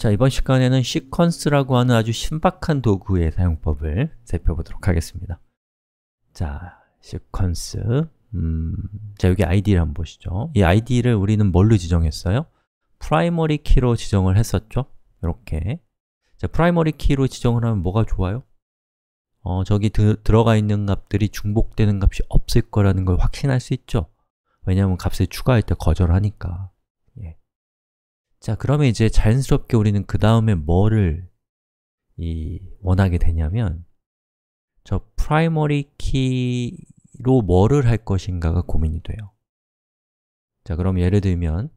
자, 이번 시간에는 시퀀스라고 하는 아주 신박한 도구의 사용법을 살펴보도록 하겠습니다. 자, 시퀀스 음, 자, 여기 id를 한번 보시죠. 이 id를 우리는 뭘로 지정했어요? 프라이머리 키로 지정을 했었죠? 이렇게 자, 프라이머리 키로 지정을 하면 뭐가 좋아요? 어, 저기 드, 들어가 있는 값들이 중복되는 값이 없을 거라는 걸 확신할 수 있죠? 왜냐하면 값을 추가할 때 거절하니까 자, 그러면 이제 자연스럽게 우리는 그 다음에 뭐를 이 원하게 되냐면 저 primary key로 뭐를 할 것인가가 고민이 돼요 자, 그럼 예를 들면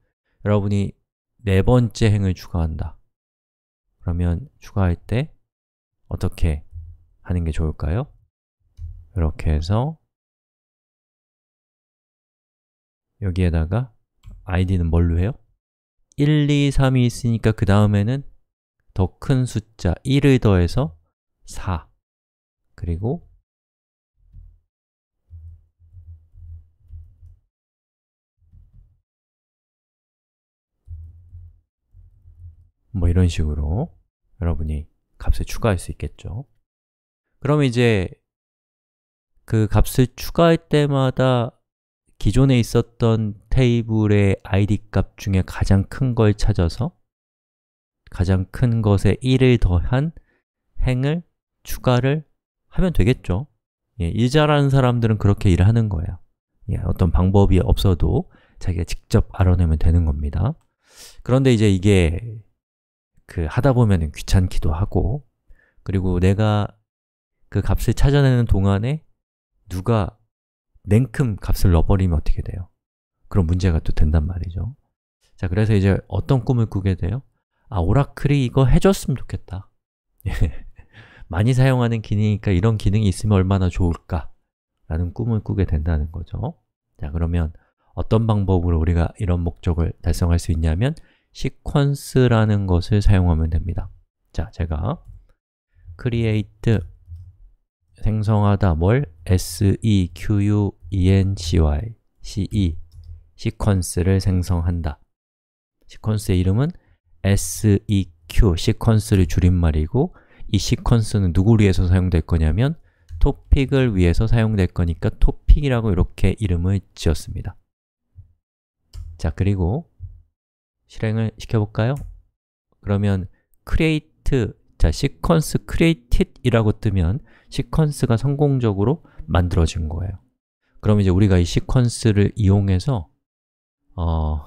여러분이 네 번째 행을 추가한다 그러면 추가할 때 어떻게 하는 게 좋을까요? 이렇게 해서 여기에다가 id는 뭘로 해요? 1, 2, 3이 있으니까 그 다음에는 더 큰 숫자 1을 더해서 4 그리고 뭐 이런 식으로 여러분이 값을 추가할 수 있겠죠 그럼 이제 그 값을 추가할 때마다 기존에 있었던 테이블의 id 값 중에 가장 큰 걸 찾아서 가장 큰 것에 1을 더한 행을 추가를 하면 되겠죠 예, 일자라는 사람들은 그렇게 일을 하는 거예요 예, 어떤 방법이 없어도 자기가 직접 알아내면 되는 겁니다 그런데 이제 이게 그 하다 보면 귀찮기도 하고 그리고 내가 그 값을 찾아내는 동안에 누가 냉큼 값을 넣어버리면 어떻게 돼요? 그럼 문제가 또 된단 말이죠 자, 그래서 이제 어떤 꿈을 꾸게 돼요? 아, 오라클이 이거 해줬으면 좋겠다 예. 많이 사용하는 기능이니까 이런 기능이 있으면 얼마나 좋을까 라는 꿈을 꾸게 된다는 거죠 자, 그러면 어떤 방법으로 우리가 이런 목적을 달성할 수 있냐면 시퀀스라는 것을 사용하면 됩니다 자, 제가 create 생성하다 뭘? sequency, ce, 시퀀스를 생성한다. 시퀀스의 이름은 seq, 시퀀스를 줄임말이고 이 시퀀스는 누구를 위해서 사용될 거냐면 토픽을 위해서 사용될 거니까 토픽이라고 이렇게 이름을 지었습니다. 자, 그리고 실행을 시켜볼까요? 그러면 create, 자, sequence created이라고 뜨면 시퀀스가 성공적으로 만들어진 거예요 그럼 이제 우리가 이 시퀀스를 이용해서 어,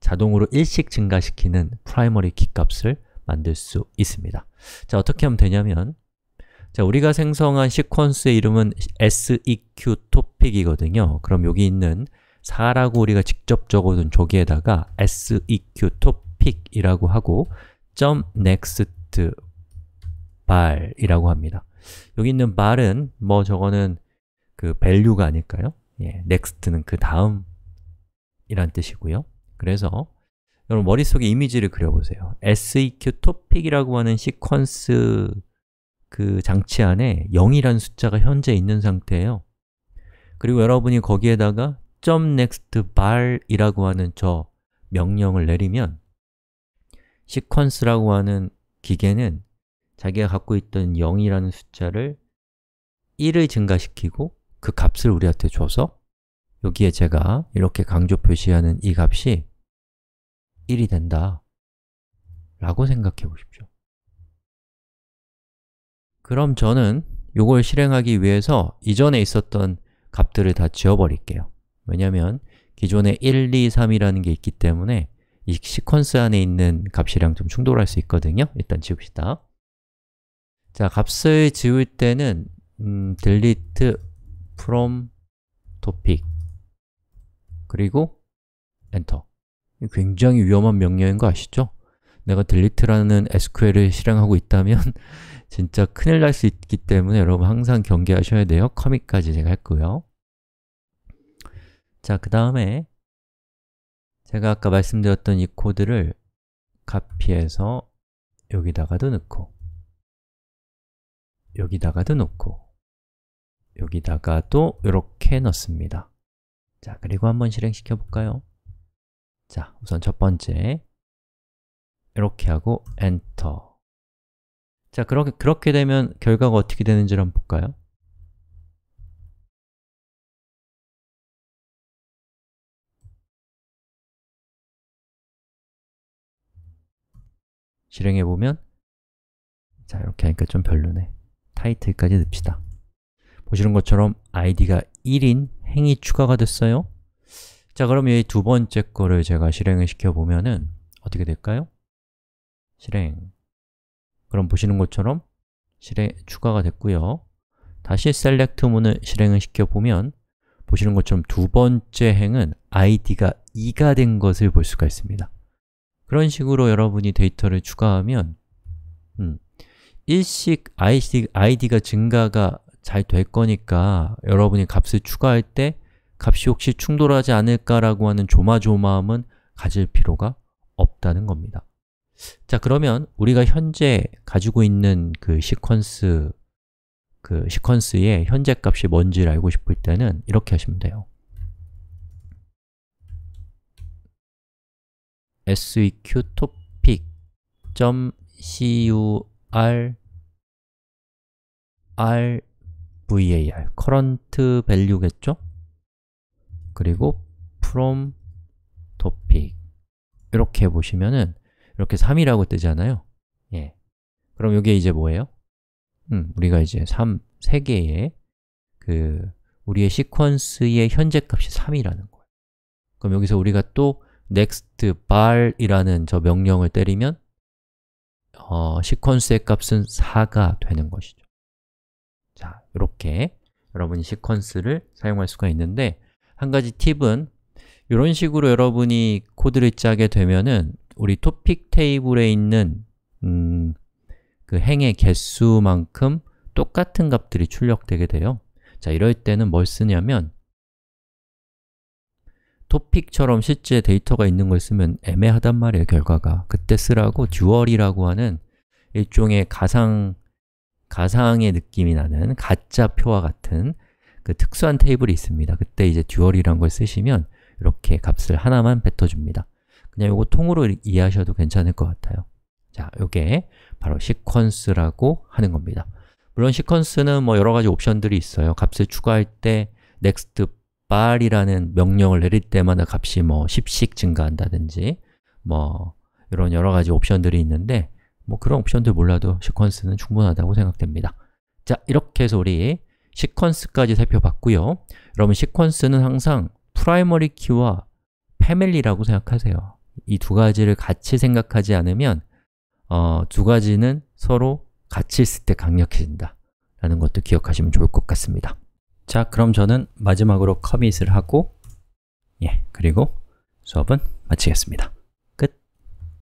자동으로 일씩 증가시키는 프라이머리 키 값을 만들 수 있습니다 자, 어떻게 하면 되냐면 자, 우리가 생성한 시퀀스의 이름은 seq topic이거든요 그럼 여기 있는 4라고 우리가 직접 적어둔 조기에다가 seq topic이라고 하고 .next 발이라고 합니다 여기 있는 말은 뭐 저거는 그 value가 아닐까요? 예, next는 그 다음 이란 뜻이고요 그래서 여러분 머릿속에 이미지를 그려보세요 seq topic이라고 하는 시퀀스 그 장치 안에 0이라는 숫자가 현재 있는 상태예요 그리고 여러분이 거기에다가 .next bar이라고 하는 저 명령을 내리면 시퀀스라고 하는 기계는 자기가 갖고 있던 0이라는 숫자를 1을 증가시키고 그 값을 우리한테 줘서 여기에 제가 이렇게 강조 표시하는 이 값이 1이 된다 라고 생각해 보십시오 그럼 저는 이걸 실행하기 위해서 이전에 있었던 값들을 다 지워버릴게요 왜냐면 하 기존에 1, 2, 3이라는 게 있기 때문에 이 시퀀스 안에 있는 값이랑 좀 충돌할 수 있거든요 일단 지웁시다 자, 값을 지울 때는 음, delete from topic 그리고 엔터 굉장히 위험한 명령인 거 아시죠? 내가 delete라는 SQL을 실행하고 있다면 진짜 큰일 날 수 있기 때문에 여러분 항상 경계하셔야 돼요 커밋까지 제가 했고요 자, 그 다음에 제가 아까 말씀드렸던 이 코드를 카피해서 여기다가도 넣고 여기다가도 놓고 여기다가도 이렇게 넣습니다 자, 그리고 한번 실행시켜 볼까요? 자, 우선 첫 번째 이렇게 하고 엔터 자, 그렇게, 그렇게 되면 결과가 어떻게 되는지를 한번 볼까요? 실행해보면 자, 이렇게 하니까 좀 별로네 타이틀까지 넣읍시다 보시는 것처럼 id가 1인 행이 추가가 됐어요 자 그럼 이 두 번째 거를 제가 실행을 시켜보면은 어떻게 될까요? 실행 그럼 보시는 것처럼 실행 추가가 됐고요 다시 select 문을 실행을 시켜보면 보시는 것처럼 두 번째 행은 id가 2가 된 것을 볼 수가 있습니다 그런 식으로 여러분이 데이터를 추가하면 음, 1씩 id, id가 증가가 잘 될 거니까 여러분이 값을 추가할 때 값이 혹시 충돌하지 않을까라고 하는 조마조마함은 가질 필요가 없다는 겁니다. 자, 그러면 우리가 현재 가지고 있는 그 시퀀스 그 시퀀스의 현재 값이 뭔지를 알고 싶을 때는 이렇게 하시면 돼요. seq topic.cu r r var current value겠죠? 그리고 from topic 이렇게 보시면은 이렇게 3이라고 뜨잖아요. 예. 그럼 이게 이제 뭐예요? 음, 우리가 이제 3, 3개의 그 우리의 시퀀스의 현재 값이 3이라는 거예요. 그럼 여기서 우리가 또 next bar이라는 저 명령을 때리면 어, 시퀀스의 값은 4가 되는 것이죠. 자, 이렇게 여러분이 시퀀스를 사용할 수가 있는데 한 가지 팁은 이런 식으로 여러분이 코드를 짜게 되면은 우리 토픽 테이블에 있는 음, 그 행의 개수만큼 똑같은 값들이 출력되게 돼요. 자, 이럴 때는 뭘 쓰냐면 토픽처럼 실제 데이터가 있는 걸 쓰면 애매하단 말이에요, 결과가. 그때 쓰라고 듀얼이라고 하는 일종의 가상, 가상의 느낌이 나는 가짜 표와 같은 그 특수한 테이블이 있습니다. 그때 이제 듀얼이란 걸 쓰시면 이렇게 값을 하나만 뱉어줍니다. 그냥 이거 통으로 이해하셔도 괜찮을 것 같아요. 자, 이게 바로 시퀀스라고 하는 겁니다. 물론 시퀀스는 뭐 여러 가지 옵션들이 있어요. 값을 추가할 때 넥스트 발이라는 명령을 내릴 때마다 값이 뭐 10씩 증가한다든지 뭐 이런 여러 가지 옵션들이 있는데 뭐 그런 옵션들 몰라도 시퀀스는 충분하다고 생각됩니다. 자, 이렇게 해서 우리 시퀀스까지 살펴봤고요. 여러분 시퀀스는 항상 프라이머리 키와 패밀리라고 생각하세요. 이 두 가지를 같이 생각하지 않으면 어, 두 가지는 서로 같이 있을 때 강력해진다 라는 것도 기억하시면 좋을 것 같습니다. 자, 그럼 저는 마지막으로 커밋을 하고 예, 그리고 수업은 마치겠습니다.